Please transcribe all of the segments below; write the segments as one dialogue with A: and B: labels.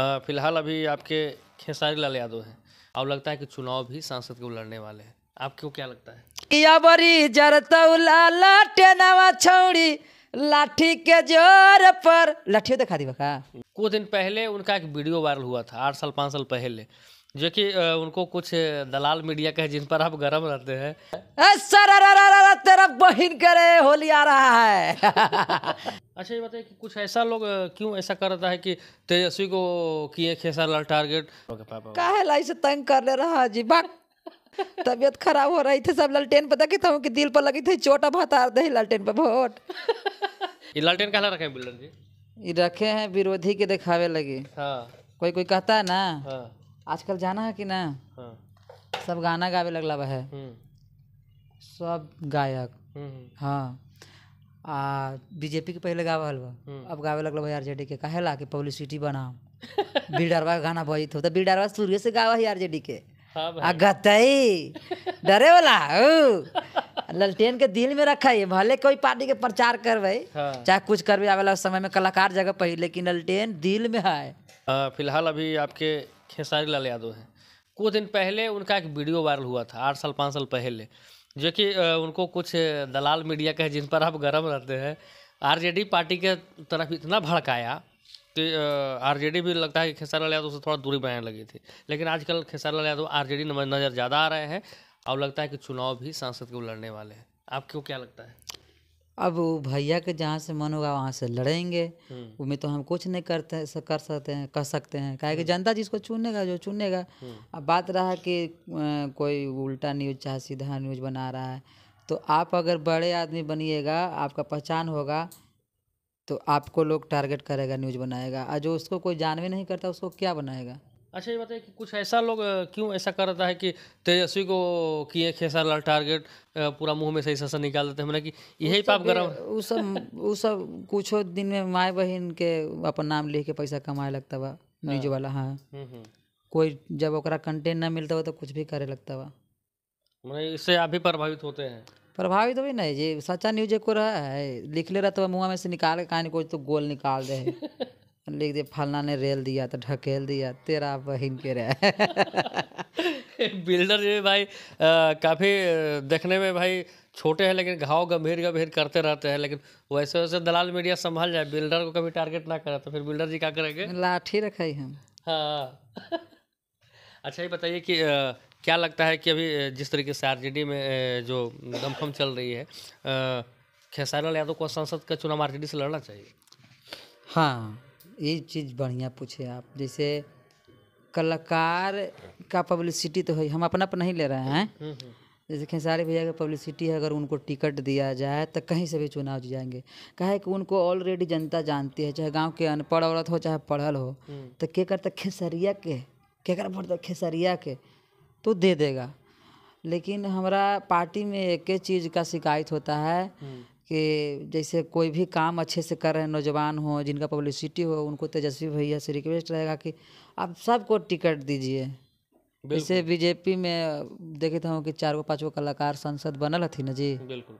A: फिलहाल अभी आपके खेसारी लाल यादव हैं अब लगता है कि चुनाव भी सांसद को लड़ने वाले हैं आपको क्या लगता
B: है या बरी जरतौला छौड़ी लाठी के जोर पर लाठी दिखा दी बका
A: कुछ दिन पहले उनका एक वीडियो वायरल हुआ था आठ साल पाँच साल पहले जो कि उनको कुछ दलाल मीडिया का जिन पर आप गर्म रहते हैं
B: तेरा बहिन करे होली आ रहा है
A: अच्छा ये बताइए कि कुछ ऐसा लोग क्यों ऐसा कर रहा है कि तेजस्वी को किए खेसा लाल टारगेट ओके, पापा काहे
B: लाई से तंग कर ले रहा जी बा तबियत खराब हो रही थी सब लालटेन पे देखी था कि दिल पर लगी थी चोट अब हतार दे लालटेन पर वोट
A: ये लालटेन कहला रखे हैं बिल्डर जी
B: ये रखे हैं विरोधी के दिखावे लगे हाँ कोई कोई कहता है ना हाँ आजकल जाना है कि ना हाँ। सब गाना गावे लगला है हम्म। सब गायक हम्म, हम्म। हाँ आ बीजेपी के पहले गावा हल अब गावे लगल आर जे डी के कहे ला कि पब्लिसिटी बना बीडरवा गाना बजित होता तो बीडरवा सूर्य से गावा है आर जे डी के हाँ गतई डरे वाला ललटेन के दिल में रखा है भले कोई पार्टी के प्रचार करवे हाँ। चाहे कुछ भी आवे समय में कलाकार जगह पर लेकिन ललटेन दिल में है
A: हाँ, फिलहाल अभी आपके खेसारी लाल यादव हैं कुछ दिन पहले उनका एक वीडियो वायरल हुआ था आठ साल पाँच साल पहले जो कि उनको कुछ दलाल मीडिया का जिन पर आप गर्म रहते हैं आरजेडी पार्टी के तरफ इतना भड़काया कि आरजेडी भी लगता है कि खेसारी लाल यादव से थोड़ा दूरी बनाने लगी थी लेकिन आजकल खेसारी लाल यादव आरजेडी नज़र ज़्यादा आ रहे हैं और लगता है कि चुनाव भी सांसद को लड़ने वाले हैं आपको क्या लगता है
B: अब भैया के जहाँ से मन होगा वहाँ से लड़ेंगे हम्म। उसमें तो हम कुछ नहीं करते कर सकते हैं कह सकते हैं कहे कि हम्म। जनता जिसको चुनेगा जो चुनेगा हम्म। अब बात रहा कि कोई उल्टा न्यूज़ चाहे सीधा न्यूज़ बना रहा है तो आप अगर बड़े आदमी बनिएगा आपका पहचान होगा तो आपको लोग टारगेट करेगा न्यूज़ बनाएगा और जो उसको कोई जानवे नहीं करता उसको क्या बनाएगा
A: अच्छा ये बताइए कि कुछ ऐसा लोग क्यों ऐसा कर रहा है कि तेजस्वी को किए खेसार लाल टारगेट पूरा मुंह में सही ससा निकाल देते हैं मतलब कि यही पाप गर्म
B: उ सब उ सब कुछ दिन में माए बहन के अपन नाम लिख के पैसा कमाए लगता बा न्यूज हाँ। वाला हाँ हम्म, हम्म। कोई जब ओकरा कंटेंट ना मिलता हुआ तो कुछ भी करे लगता बा
A: मतलब इससे आप भी प्रभावित होते हैं
B: प्रभावित भी नहीं जी सच्चा न्यूज एक रहा है लिख ले रहा तो मुँह में से निकाल के कहानी कोई तो गोल निकाल दे लिख दिया फलना ने रेल दिया तो ढकेल दिया तेरा बहन के रह
A: बिल्डर जो भाई काफ़ी देखने में भाई छोटे हैं लेकिन घाव गंभीर गंभीर करते रहते हैं लेकिन वैसे वैसे दलाल मीडिया संभाल जाए बिल्डर को कभी टारगेट ना करा तो फिर बिल्डर जी क्या करेंगे
B: लाठी रखाई हम
A: हाँ अच्छा ये बताइए कि आ, क्या लगता है कि अभी जिस तरीके से आर में जो दमखम चल रही है खेसारी लाल यादव को संसद का चुनाव आर से लड़ना चाहिए
B: हाँ ये चीज़ बढ़िया पूछे आप जैसे कलाकार का पब्लिसिटी तो है हम अपना पर नहीं ले रहे हैं हम्म, हम्म। जैसे खेसारी भैया की पब्लिसिटी है अगर उनको टिकट दिया जाए तो कहीं से भी चुनाव जाएंगे कहे कि उनको ऑलरेडी जनता जानती है चाहे गांव के अनपढ़ औरत हो चाहे पढ़ल हो हम्म। तो के करता खेसरिया के के कर पड़ता खेसरिया के तो दे देगा लेकिन हमारा पार्टी में एक चीज़ का शिकायत होता है कि जैसे कोई भी काम अच्छे से कर रहे हैं नौजवान हो जिनका पब्लिसिटी हो उनको तेजस्वी भैया से रिक्वेस्ट रहेगा कि आप सबको टिकट दीजिए जैसे बीजेपी में देखे था तो कि चार गो पाँच गो कलाकार सांसद बनल हथिन जी बिल्कुल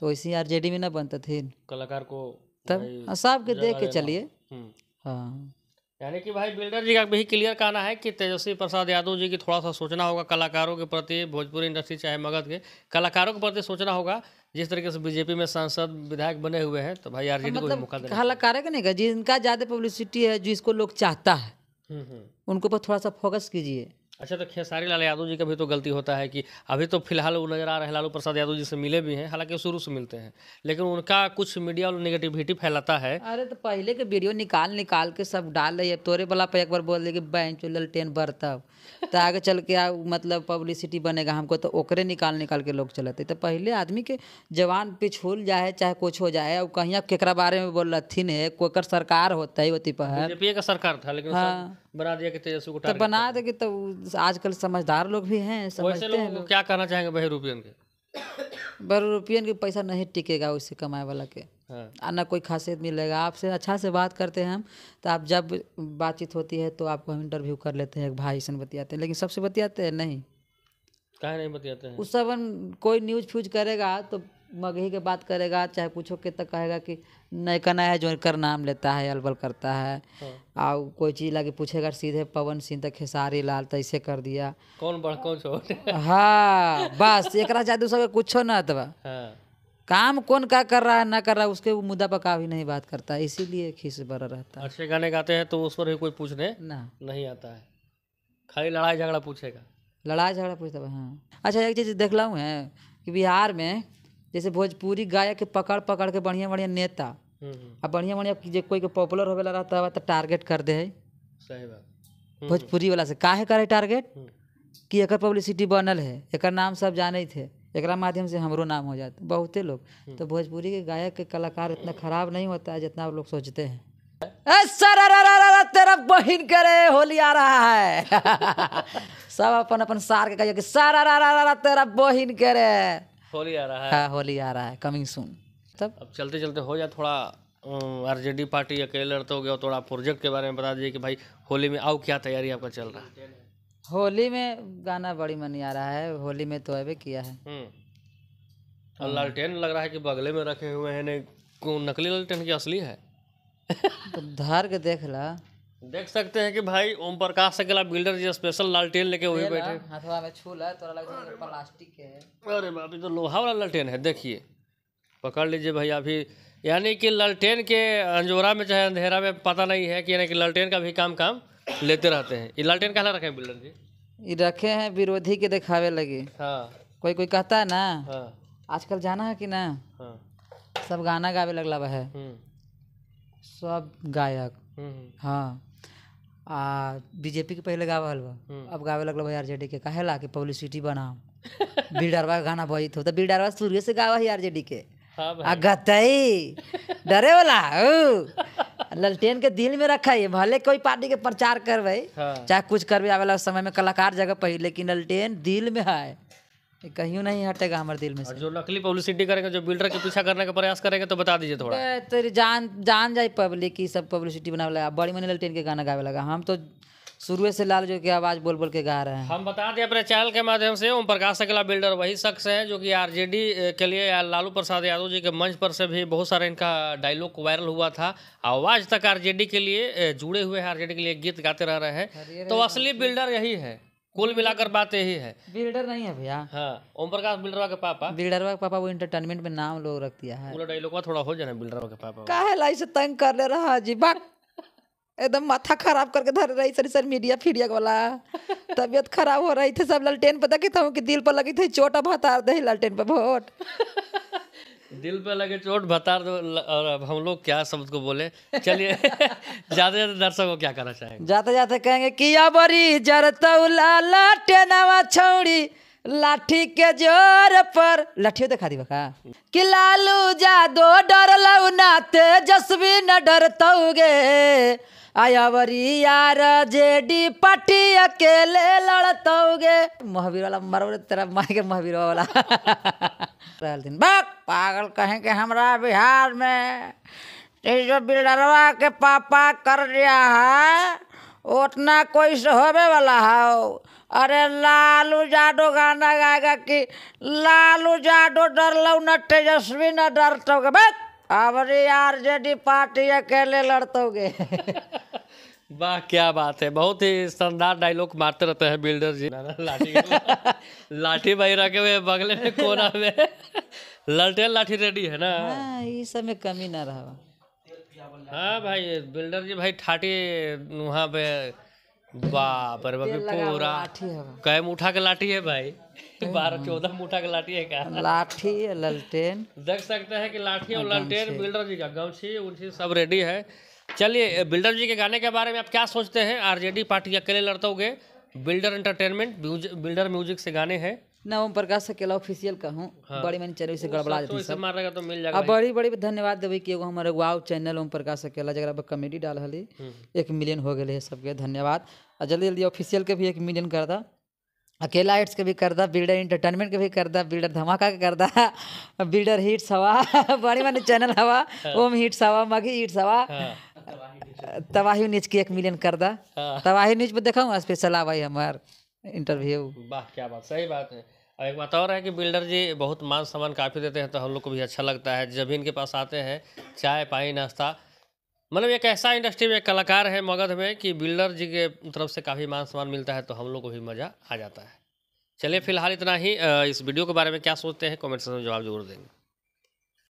B: तो ऐसे आर जे डी में ना बनते थे कलाकार को तब हाँ, सबके देख के चलिए हम्म। हाँ
A: यानी कि भाई बिल्डर जी का भी क्लियर कहना है कि तेजस्वी प्रसाद यादव जी की थोड़ा सा सोचना होगा कलाकारों के प्रति भोजपुरी इंडस्ट्री चाहे मगध के कलाकारों के प्रति सोचना होगा जिस तरीके से बीजेपी में सांसद विधायक बने हुए हैं तो भाई आरजेडी मतलब को मौका देना
B: कलाकार नहीं का जिनका ज़्यादा पब्लिसिटी है जिसको लोग चाहता है हम्म, हम्म। उनको पर थोड़ा सा फोकस कीजिए
A: अच्छा तो खेसारी लाल यादव जी का भी तो गलती होता है कि अभी तो फिलहाल वो नज़र आ रहे हैं लालू प्रसाद यादव जी से मिले भी हैं हालांकि शुरू से मिलते हैं लेकिन उनका कुछ मीडिया और नेगेटिविटी फैलाता है
B: अरे तो पहले के वीडियो निकाल निकाल के सब डाल रही है तोरे वाला पे एक बार बोल देगी बैंक ललटेन बर्तव तो आगे चल के आ मतलब पब्लिसिटी बनेगा हमको तो ओकरे निकाल निकाल के लोग चलते तो पहले आदमी के जवान पिछुल जाए चाहे कुछ हो जाए और कहीं केकरा बारे में बोल रथिन है कोकर सरकार होता है वो पर बीजेपी
A: का सरकार था लेकिन हाँ बना दिया कि तेजस्वी को तो बना
B: दे तो आजकल समझदार लोग भी हैं समझते हैं
A: क्या कहना चाहेंगे बहरूपियन के
B: बहरूपियन के पैसा नहीं टिकेगा उससे कमाए वाला के हाँ। ना कोई खासियत मिलेगा आपसे अच्छा से बात करते हैं हम तो आप जब बातचीत होती है तो आपको हम इंटरव्यू कर लेते हैं भाई से बतियाते हैं लेकिन सबसे बतियाते हैं नहीं
A: कहा नहीं बतियाते हैं उस
B: सब कोई न्यूज फ्यूज करेगा तो मगही के बात करेगा चाहे पूछो के तक कहेगा कि नहीं करना है जो कर नाम लेता है अलबल करता है और हाँ। कोई चीज़ लगे पूछेगा सीधे पवन सिंह तक खेसारी लाल तो ऐसे कर दिया
A: कौन बड़ कौन छोट
B: हाँ बस एक चाहे दूसरा कुछ न हाँ। काम कौन का कर रहा है ना कर रहा है उसके मुद्दा पर काफी नहीं बात करता है इसीलिए खीस बड़ा रहता
A: है अच्छे गाने गाते हैं तो उस पर भी कोई पूछने ना नहीं आता है खाली लड़ाई झगड़ा पूछेगा
B: लड़ाई झगड़ा पूछता हाँ अच्छा एक चीज़ देख लाऊँ है कि बिहार में जैसे भोजपुरी गायक के पकड़ पकड़ के बढ़िया बढ़िया नेता हम्म, हम्म। अब बढ़िया बढ़िया जो कोई के पॉपुलर होवे रहता है तो टारगेट कर दे है सही बात हम्म, भोजपुरी वाला से काहे करे टारगेट कि एकर पब्लिसिटी बनल है एक नाम सब जाने थे एक माध्यम से हमरो नाम हो जाते बहुते लोग तो भोजपुरी के गायक के कलाकार इतना खराब नहीं होता है जितना लोग सोचते हैं सर तेरा बहिन करे होली आ रहा है सब अपन अपन सार के कहिए कि सर तेरा बहिन करे होली आ रहा है हाँ होली आ रहा है कमिंग सून तब
A: अब चलते चलते हो जाए थोड़ा आर जे डी पार्टी अकेले लड़ते हो गया थोड़ा प्रोजेक्ट के बारे में बता दीजिए कि भाई होली में आओ क्या तैयारी आपका चल रहा है
B: होली में गाना बड़ी मनी आ रहा है होली में तो अब किया है हम्म। और
A: लालटेन लग रहा है कि बगले में रखे हुए हैं नकली लालटेन की असली है
B: तो धार के देख ला
A: देख सकते हैं कि भाई ओम प्रकाश अकेला बिल्डर जी स्पेशल लालटेन लेके हुए बैठे
B: हथवा में छूला तोरा लग प्लास्टिक के
A: है अरे बाप तो लोहा वाला लालटेन है देखिए पकड़ लीजिए भाई अभी यानी कि लालटेन के अंजोरा में चाहे अंधेरा में पता नहीं है कि यानी कि लालटेन का भी काम काम लेते रहते हैं ये लालटेन कहना रखे हैं बिल्डर जी
B: ये रखे हैं विरोधी के दिखावे लगे हाँ कोई कोई कहता है ना हाँ। आजकल जाना है कि ना हाँ। सब गाना गावे लगला है हम्म सब गायक हम्म, हम्म। हाँ आ बीजेपी के पहले गावल बा हम्म। अब गावे लगल आर जे डी के कहे ला कि पब्लिसिटी बना बीर डरवा गाना बजित हो तो बीर डरवा सूर्य से गा आर जे डी के हाँ आ गतई डरे वाला ललटेन के दिल में रखा है भले कोई पार्टी के प्रचार करवे हाँ। चाहे कुछ करबे आवेला समय में कलाकार जगह पर लेकिन ललटेन दिल में है कहीं नहीं हटेगा हमारे दिल में से। जो
A: नकली पब्लिसिटी करेंगे जो बिल्डर के पीछा करने का प्रयास करेंगे तो बता दीजिए थोड़ा
B: तेरी जान जान जाए पब्लिक की सब पब्लिसिटी बनावे लगा बड़ी मनी ललटेन के गाना गावे लगा हम तो शुरू से लाल जो की आवाज बोल बोल के गा रहे हैं हम बता
A: दें अपने चैनल के माध्यम से ओम प्रकाश अकेला बिल्डर वही शख्स हैं जो कि आरजेडी के लिए लालू प्रसाद यादव जी के मंच पर से भी बहुत सारे इनका डायलॉग वायरल हुआ था आवाज तक आरजेडी के लिए जुड़े हुए हैं आरजेडी के लिए गीत गाते रह रहे हैं तो असली बिल्डर यही है कुल मिलाकर बात यही है
B: बिल्डर नहीं है भैया हाँ ओम प्रकाश बिल्डरवा के पापा बिल्डरवा के पापा वो इंटरटेनमेंट में नाम लोग रख दिया है थोड़ा हो जाए बिल्डरवा के पापा काहे लाई से तंग कर ले रहा जी बा एकदम माथा खराब करके धर रही सर सर मीडिया फीडिया वाला तबियत खराब हो रही थी सब लालटेन पर देखे थे दिल पर लगी थी चोट अब हतार दे ललटेन पर वोट
A: दिल पे लगे चोट बता दो और अब हम लोग क्या शब्द को बोले चलिए ज्यादा ज्यादा दर्शक को क्या करना चाहेंगे
B: जाते जाते कहेंगे किया बड़ी जरतौला लाटे नवा छौड़ी लाठी के जोर पर लाठियों दिखा दी बका कि लालू जादो डर लौ ना तेजस्वी न डरतौगे आयावरी यार जेडी पटी अकेले लड़तौगे महावीर वाला मरो तेरा माय के महावीर वाला रहल दिन बक पागल कहें कि हमरा बिहार में जो बिल्डरवा के पापा कर दिया है उतना कोई से होवे वाला है अरे लालू जाडो गाना गाएगा कि लालू जाडो डर लो न तेजस्वी न डर तो बस अबरी आर जे डी पार्टी अकेले लड़तोगे
A: वाह क्या बात है बहुत ही शानदार डायलॉग मारते रहते हैं बिल्डर जी लाठी लाठी भाई रखे हुए बगले में कोना में ललटे लाठी रेडी है ना हाँ,
B: ये सब में कमी ना रहा
A: हाँ भाई बिल्डर जी भाई ठाटी वहाँ पे बाप रे बाप पूरा कै मुठा के लाठी है भाई बारह चौदह मुठा के लाठी है क्या
B: लाठी ललटेन
A: देख सकते हैं कि लाठी और ललटेन बिल्डर जी का गमछी उनसी सब रेडी है चलिए बिल्डर जी के गाने के बारे में आप क्या सोचते हैं आरजेडी पार्टी अकेले लड़ते लड़तोगे बिल्डर एंटरटेनमेंट बिल्डर म्यूजिक से गाने हैं
B: नवंबर का सकेला ऑफिशियल का हूँ हाँ। बड़ी मैंने चैनल से गड़बड़ा देती तो सब मारेगा तो मिल जाएगा अब बड़ी बड़ी धन्यवाद देवे कि एगो हमारे वाव चैनल ओम प्रकाश सकेला जरा पर कॉमेडी डाल हली हम्म। एक मिलियन हो गए सबके धन्यवाद और जल्दी जल्दी ऑफिशियल के भी एक मिलियन कर दा अकेला हिट्स के भी कर दा बिल्डर इंटरटेनमेंट के भी कर दा बिल्डर धमाका के कर दा बिल्डर हिट्स हवा बड़ी मैंने चैनल हवा हाँ। ओम हिट्स हवा मगी हिट्स हवा हाँ। तबाही न्यूज की एक मिलियन कर दा हाँ। तबाही न्यूज पर देखा स्पेशल आवाई हमार इंटरव्यू वाह
A: क्या बात सही बात है और एक बात और है कि बिल्डर जी बहुत मान सम्मान काफ़ी देते हैं तो हम लोग को भी अच्छा लगता है जब इनके पास आते हैं चाय पानी नाश्ता मतलब एक ऐसा इंडस्ट्री में कलाकार है मगध में कि बिल्डर जी के तरफ से काफ़ी मान सम्मान मिलता है तो हम लोग को भी मज़ा आ जाता है चलिए फिलहाल इतना ही इस वीडियो के बारे में क्या सोचते हैं कॉमेंट सेक्शन में जवाब जरूर देंगे